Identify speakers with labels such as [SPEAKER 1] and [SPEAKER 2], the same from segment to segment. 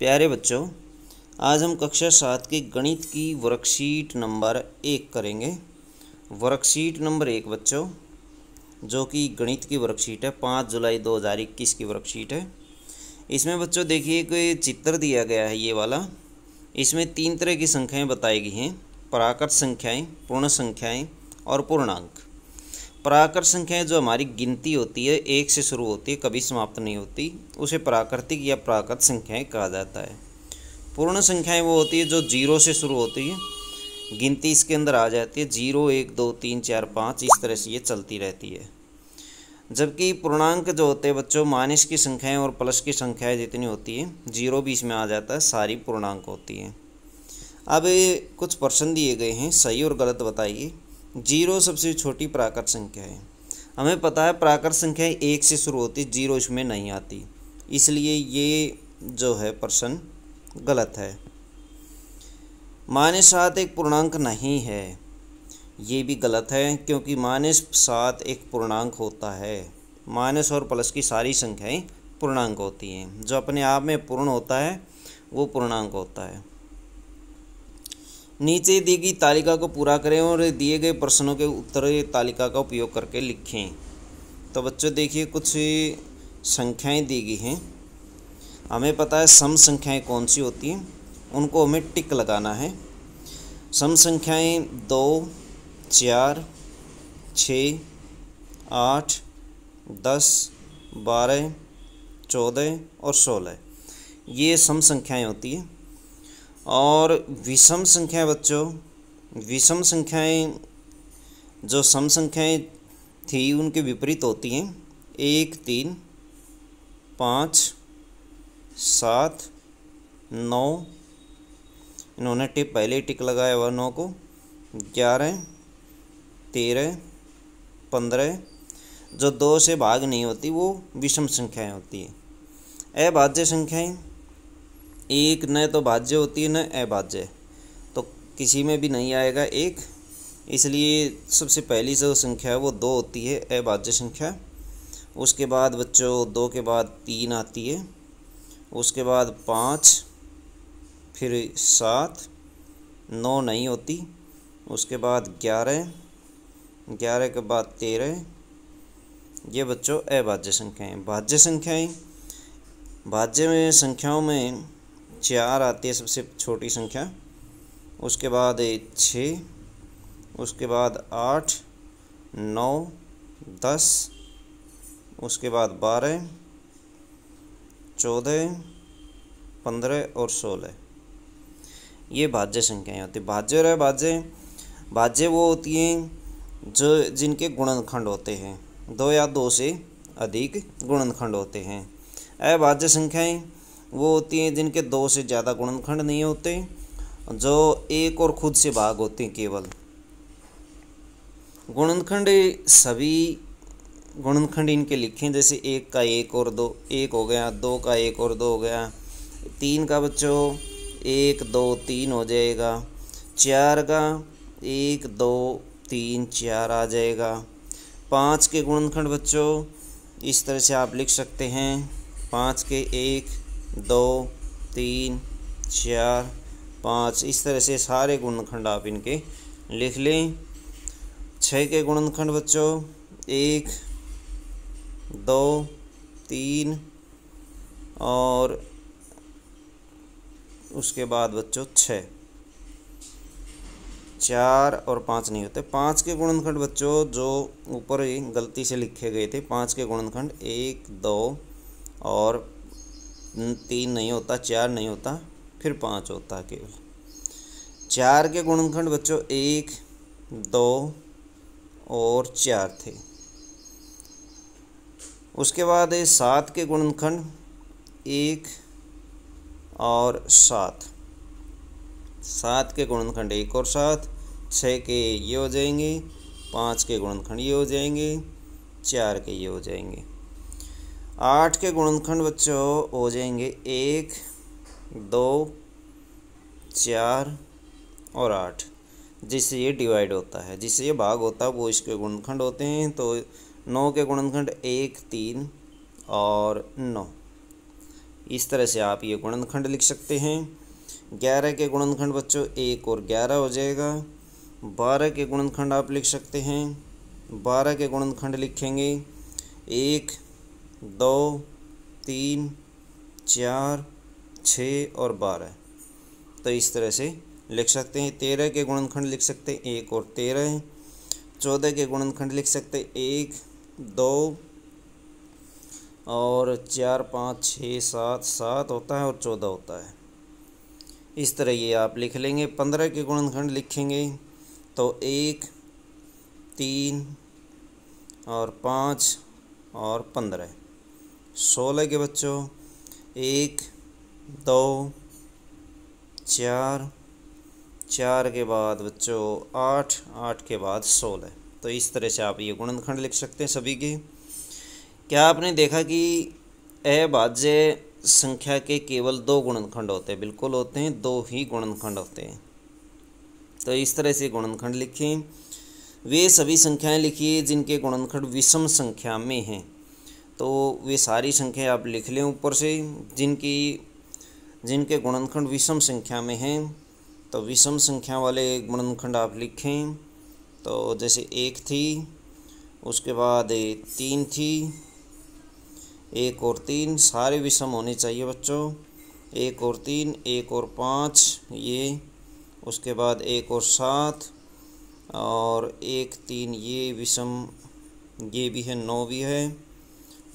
[SPEAKER 1] प्यारे बच्चों आज हम कक्षा सात के गणित की वर्कशीट नंबर एक करेंगे वर्कशीट नंबर एक बच्चों जो कि गणित की वर्कशीट है पाँच जुलाई दो हज़ार इक्कीस की वर्कशीट है इसमें बच्चों देखिए कोई चित्र दिया गया है ये वाला इसमें तीन तरह की संख्याएं बताई गई हैं पराकृत संख्याएं पूर्ण संख्याएं और पूर्णांक पराकर संख्याएं जो हमारी गिनती होती है एक से शुरू होती है कभी समाप्त नहीं होती उसे प्राकृतिक या प्राकृत संख्याएं कहा जाता है पूर्ण संख्याएं वो होती है जो जीरो से शुरू होती है गिनती इसके अंदर आ जाती है जीरो एक दो तीन चार पाँच इस तरह से ये चलती रहती है जबकि पूर्णांक जो होते हैं बच्चों माइनस की संख्याएँ और प्लस की संख्याएँ जितनी होती है जीरो भी इसमें आ जाता है सारी पूर्णांक होती हैं अब कुछ प्रश्न दिए गए हैं सही और गलत बताइए जीरो सबसे छोटी प्राकृत संख्या है हमें पता है प्राकृत संख्या एक से शुरू होती जीरो इसमें नहीं आती इसलिए ये जो है प्रश्न गलत है माइनस सात एक पूर्णांक नहीं है ये भी गलत है क्योंकि माइनस सात एक पूर्णांक होता है माइनस और प्लस की सारी संख्याएं पूर्णांक होती हैं जो अपने आप में पूर्ण होता है वो पूर्णांक होता है नीचे दी गई तालिका को पूरा करें और दिए गए प्रश्नों के उत्तर तालिका का उपयोग करके लिखें तो बच्चों देखिए कुछ संख्याएं दी गई हैं हमें पता है सम संख्याएं कौन सी होती हैं उनको हमें टिक लगाना है सम संख्याएं दो चार छ आठ दस बारह चौदह और सोलह ये सम संख्याएं होती हैं और विषम संख्या बच्चों विषम संख्याएं जो सम संख्याएं थी उनके विपरीत होती हैं एक तीन पाँच सात नौ इन्होंने टिप पहले टिक लगाया हुआ नौ को ग्यारह तेरह पंद्रह जो दो से भाग नहीं होती वो विषम संख्याएं होती हैं अभाज्य संख्याएं एक न तो बाज्य होती है न अबाज्य तो किसी में भी नहीं आएगा एक इसलिए सबसे पहली जो संख्या है वो दो होती है अबाज्य संख्या उसके बाद बच्चों दो के बाद तीन आती है उसके बाद पाँच फिर सात नौ नहीं होती उसके बाद ग्यारह ग्यारह के बाद तेरह ये बच्चों अभाज्य संख्याएं भाज्य संख्याएं भाज्य में संख्याओं में चार आती है सबसे छोटी संख्या उसके बाद छ उसके बाद आठ नौ दस उसके बाद बारह चौदह पंद्रह और सोलह ये भाज्य संख्याएँ होती भाज्य और भाज्य भाज्य वो होती हैं जो जिनके गुणनखंड होते हैं दो या दो से अधिक गुणनखंड होते हैं अभाज्य संख्याएँ वो होती हैं जिनके दो से ज़्यादा गुणनखंड नहीं होते जो एक और खुद से भाग होते हैं केवल गुणनखंड सभी गुणनखंड इनके लिखे हैं जैसे एक का एक और दो एक हो गया दो का एक और दो हो गया तीन का बच्चों एक दो तीन हो जाएगा चार का एक दो तीन चार आ जाएगा पाँच के गुणनखंड बच्चों इस तरह से आप लिख सकते हैं पाँच के एक दो तीन चार पाँच इस तरह से सारे गुणनखंड आप इनके लिख लें छः के गुणनखंड बच्चों एक दो तीन और उसके बाद बच्चों छः चार और पाँच नहीं होते पाँच के गुणनखंड बच्चों जो ऊपर गलती से लिखे गए थे पाँच के गुणनखंड एक दो और तीन नहीं होता चार नहीं होता फिर पाँच होता केवल चार के गुणनखंड बच्चों एक दो और चार थे उसके बाद सात के गुणनखंड एक और सात सात के गुणनखंड एक और सात छः के ये हो जाएंगे पाँच के गुणनखंड ये हो जाएंगे चार के ये हो जाएंगे आठ के गुणनखंड बच्चों हो जाएंगे एक दो चार और आठ जिससे ये डिवाइड होता है जिससे ये भाग होता है वो इसके गुणनखंड होते हैं तो नौ के गुणनखंड एक तीन और नौ इस तरह से आप ये गुणनखंड लिख सकते हैं ग्यारह के गुणनखंड बच्चों एक और ग्यारह हो जाएगा बारह के गुणनखंड आप लिख सकते हैं बारह के गुणनखंड लिखेंगे एक दो तीन चार छः और बारह तो इस तरह से लिख सकते हैं तेरह के गुणनखंड लिख सकते हैं एक और तेरह चौदह के गुणनखंड लिख सकते हैं एक दो और चार पाँच छः सात सात होता है और चौदह होता है इस तरह ये आप लिख लेंगे पंद्रह के गुणनखंड लिखेंगे तो एक तीन और पाँच और पंद्रह सोलह के बच्चों एक दो चार चार के बाद बच्चों आठ आठ के बाद सोलह तो इस तरह से आप ये गुणनखंड लिख सकते हैं सभी के क्या आपने देखा कि अभाज्य संख्या के केवल दो गुणनखंड होते हैं बिल्कुल होते हैं दो ही गुणनखंड होते हैं तो इस तरह से गुणनखंड लिखें वे सभी संख्याएं लिखिए जिनके गुणनखंड विषम संख्या में हैं तो वे सारी संख्या आप लिख लें ऊपर से जिनकी जिनके गुणनखंड विषम संख्या में हैं तो विषम संख्या वाले गुणनखंड आप लिखें तो जैसे एक थी उसके बाद तीन थी एक और तीन सारे विषम होने चाहिए बच्चों एक और तीन एक और पाँच ये उसके बाद एक और सात और एक तीन ये विषम ये भी है नौ भी है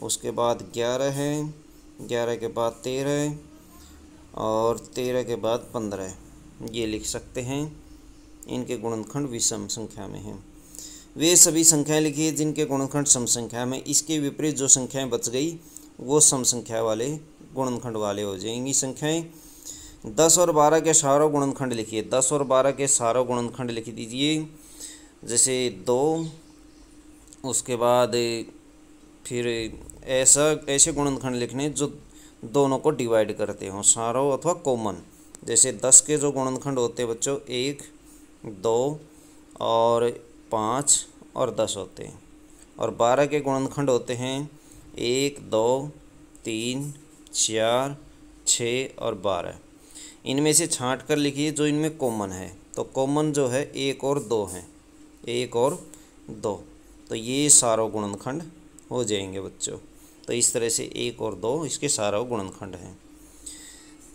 [SPEAKER 1] उसके बाद ग्यारह है ग्यारह के बाद तेरह और तेरह के बाद पंद्रह ये लिख सकते हैं इनके गुणनखंड विषम संख्या में हैं वे सभी संख्याएं लिखिए जिनके गुणनखंड सम संख्या में इसके विपरीत जो संख्याएं बच गई वो सम संख्या वाले गुणनखंड वाले हो जाएंगी संख्याएं दस और बारह के सारों गुणनखंड लिखिए दस और बारह के सारों गुणनखंड लिख दीजिए जैसे दो उसके बाद फिर ऐसा ऐसे गुणनखंड लिखने जो दोनों को डिवाइड करते हों सारो अथवा कॉमन जैसे दस के जो गुणनखंड होते हैं बच्चों एक दो और पाँच और दस होते हैं और बारह के गुणनखंड होते हैं एक दो तीन चार छः और बारह इनमें से छाँट कर लिखिए जो इनमें कॉमन है तो कॉमन जो है एक और दो हैं एक और दो तो ये सारों गुणनखंड हो जाएंगे बच्चों तो इस तरह से एक और दो इसके सारा गुणनखंड हैं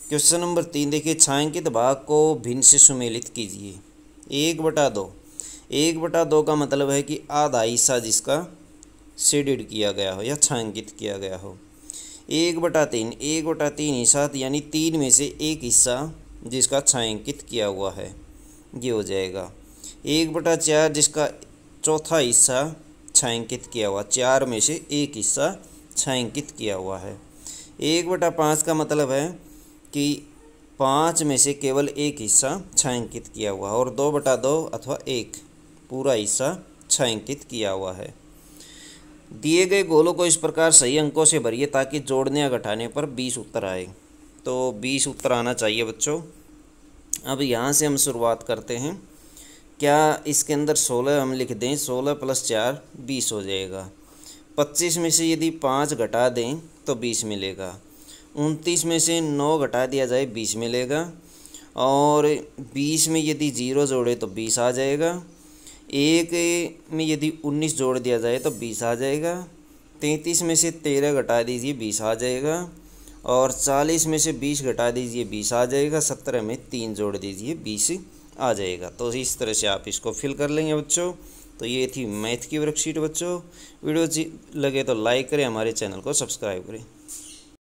[SPEAKER 1] क्वेश्चन नंबर तीन देखिए छायांकित भाग को भिन्न से सुमेलित कीजिए एक बटा दो एक बटा दो का मतलब है कि आधा हिस्सा जिसका शेडिड किया गया हो या छायांकित किया गया हो एक बटा तीन एक बटा तीन हिस्सा यानी तीन में से एक हिस्सा जिसका छायांकित किया हुआ है ये हो जाएगा एक बटा चार जिसका चौथा हिस्सा छायांकित किया हुआ चार में से एक हिस्सा छायांकित किया हुआ है एक बटा पाँच का मतलब है कि पाँच में से केवल एक हिस्सा छायांकित किया हुआ है और दो बटा दो अथवा एक पूरा हिस्सा छायांकित किया हुआ है दिए गए गोलों को इस प्रकार सही अंकों से भरिए ताकि जोड़ने या घटाने पर बीस उत्तर आए तो बीस उत्तर आना चाहिए बच्चों अब यहाँ से हम शुरुआत करते हैं क्या इसके अंदर सोलह हम लिख दें सोलह प्लस चार बीस हो जाएगा पच्चीस में से यदि पाँच घटा दें तो बीस मिलेगा उनतीस में से नौ घटा दिया जाए बीस मिलेगा और बीस में यदि जीरो जोड़े तो बीस आ जाएगा एक में यदि उन्नीस जोड़ दिया जाए तो बीस आ जाएगा तैंतीस में से तेरह घटा दीजिए बीस आ जाएगा और चालीस में से बीस घटा दीजिए बीस आ जाएगा सत्रह में तीन जोड़ दीजिए बीस आ जाएगा तो इस तरह से आप इसको फिल कर लेंगे बच्चों तो ये थी मैथ की वर्कशीट बच्चों वीडियो लगे तो लाइक करें हमारे चैनल को सब्सक्राइब करें